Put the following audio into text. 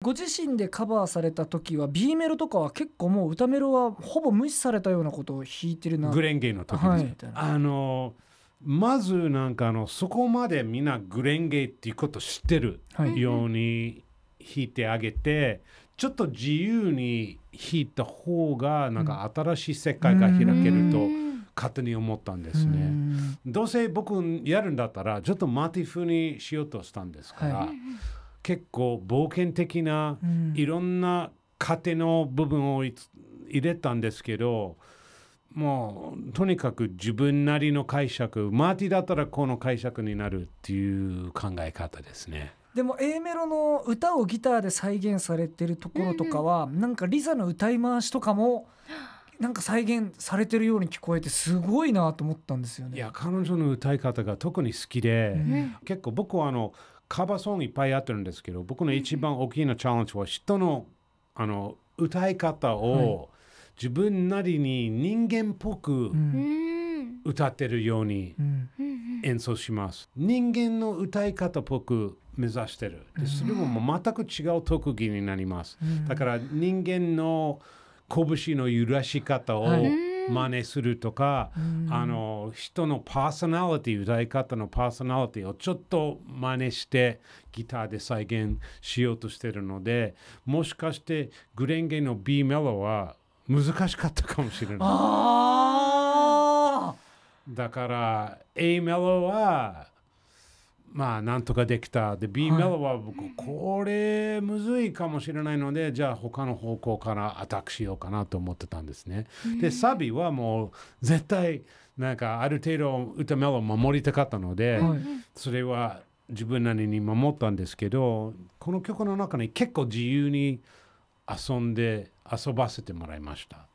ご自身でカバーされた時は B メロとかは結構もう歌メロはほぼ無視されたようなことを弾いてるなグレンゲイの時に、はい、あのまずなんかあのそこまでみんなグレンゲイっていうこと知ってるように弾いてあげて、はい、ちょっと自由に弾いた方がなんか新しい世界が開けると勝手に思ったんですね。どうせ僕やるんだったらちょっとマーティ風にしようとしたんですから。はい結構冒険的な、いろんな糧の部分を入れたんですけどもうとにかく自分なりの解釈マーティだったらこの解釈になるっていう考え方ですね。でも A メロの歌をギターで再現されてるところとかは、うなんかリザの歌い回しとかもなんか再現されてるように聞こえてすごいなと思ったんですよね。いや彼女の歌い方が特に好きで、うん、結構僕はあのカバーソングいっぱいやってるんですけど僕の一番大きなチャレンジは人のあの歌い方を自分なりに人間っぽく歌ってるように演奏します。人間の歌い方っぽく目指してる。でそれも全く違う特技になります。だから人間の拳の揺らし方を、真似するとか、うん、あの人のパーソナリティ歌い方のパーソナリティをちょっと真似してギターで再現しようとしてるのでもしかしてグレンゲの B メロは難しかったかもしれない。だから A メロはまあなんとかできたで B メロは僕、これむずいかもしれないのでじゃあ他の方向からアタックしようかなと思ってたんですね。でサビはもう絶対なんかある程度歌メロを守りたかったので、それは自分なりに守ったんですけどこの曲の中に結構自由に遊んで遊ばせてもらいました。